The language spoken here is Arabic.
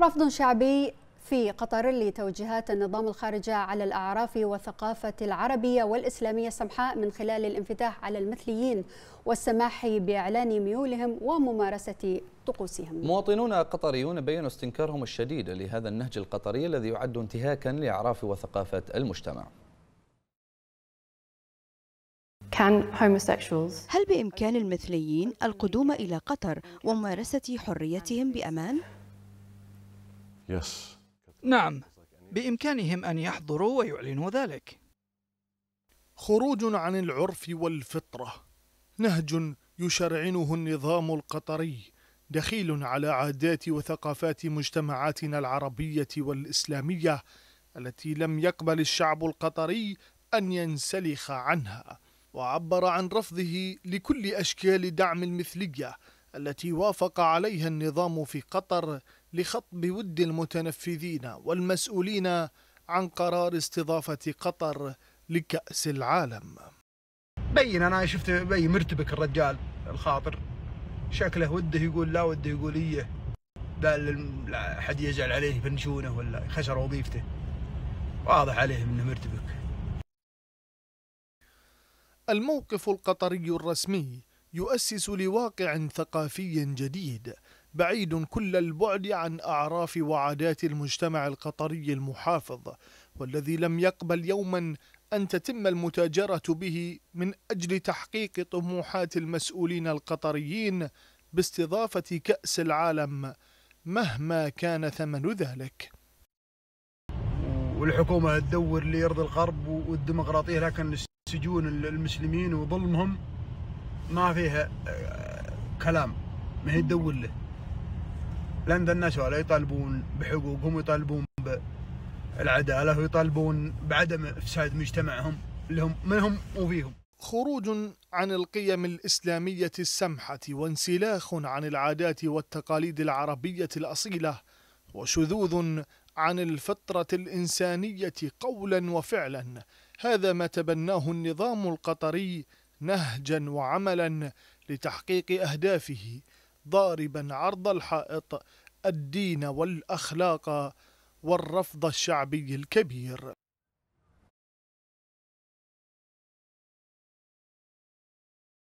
رفض شعبي في قطر لتوجيهات النظام الخارجي على الأعراف والثقافة العربية والإسلامية السمحاء من خلال الانفتاح على المثليين والسماح بإعلان ميولهم وممارسة طقوسهم مواطنون قطريون بينوا استنكارهم الشديد لهذا النهج القطري الذي يعد انتهاكا لأعراف وثقافة المجتمع هل بإمكان المثليين القدوم إلى قطر وممارسة حريتهم بأمان؟ نعم بإمكانهم أن يحضروا ويعلنوا ذلك خروج عن العرف والفطرة نهج يشرعنه النظام القطري دخيل على عادات وثقافات مجتمعاتنا العربية والإسلامية التي لم يقبل الشعب القطري أن ينسلخ عنها وعبر عن رفضه لكل أشكال دعم المثلية التي وافق عليها النظام في قطر لخطب ود المتنفذين والمسؤولين عن قرار استضافة قطر لكأس العالم بين أنا شفت بين مرتبك الرجال الخاطر شكله وده يقول لا وده يقول إيه بل حد يزعل عليه بنشونه ولا خسر وظيفته واضح عليه انه مرتبك الموقف القطري الرسمي يؤسس لواقع ثقافي جديد بعيد كل البعد عن أعراف وعادات المجتمع القطري المحافظ والذي لم يقبل يوما أن تتم المتاجرة به من أجل تحقيق طموحات المسؤولين القطريين باستضافة كأس العالم مهما كان ثمن ذلك والحكومة تدور ليرضي الغرب والديمقراطية لكن سجون المسلمين وظلمهم ما فيها آه، كلام ما هي تدور له لان الناس ولا يطالبون بحقوقهم ويطالبون بالعداله ويطالبون بعدم افساد مجتمعهم لهم منهم وفيهم خروج عن القيم الاسلاميه السمحه وانسلاخ عن العادات والتقاليد العربيه الاصيله وشذوذ عن الفطره الانسانيه قولا وفعلا هذا ما تبناه النظام القطري نهجا وعملا لتحقيق اهدافه ضاربا عرض الحائط الدين والأخلاق والرفض الشعبي الكبير